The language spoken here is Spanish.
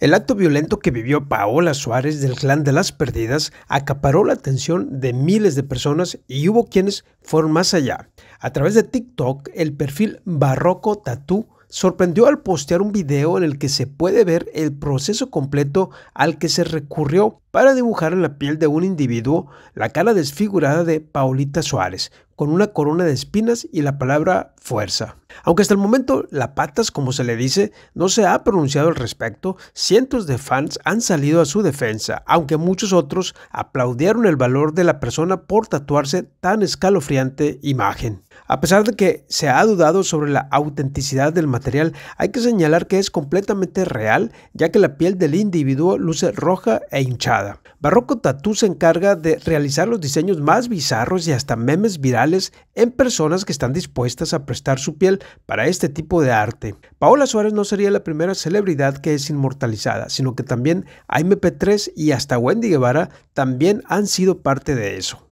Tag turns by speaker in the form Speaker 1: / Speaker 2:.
Speaker 1: El acto violento que vivió Paola Suárez del clan de las perdidas acaparó la atención de miles de personas y hubo quienes fueron más allá. A través de TikTok, el perfil Barroco Tatú sorprendió al postear un video en el que se puede ver el proceso completo al que se recurrió para dibujar en la piel de un individuo la cara desfigurada de Paulita Suárez, con una corona de espinas y la palabra fuerza. Aunque hasta el momento la patas, como se le dice, no se ha pronunciado al respecto, cientos de fans han salido a su defensa, aunque muchos otros aplaudieron el valor de la persona por tatuarse tan escalofriante imagen. A pesar de que se ha dudado sobre la autenticidad del material, hay que señalar que es completamente real, ya que la piel del individuo luce roja e hinchada. Barroco Tatú se encarga de realizar los diseños más bizarros y hasta memes virales en personas que están dispuestas a prestar su piel para este tipo de arte. Paola Suárez no sería la primera celebridad que es inmortalizada, sino que también Aime P3 y hasta Wendy Guevara también han sido parte
Speaker 2: de eso.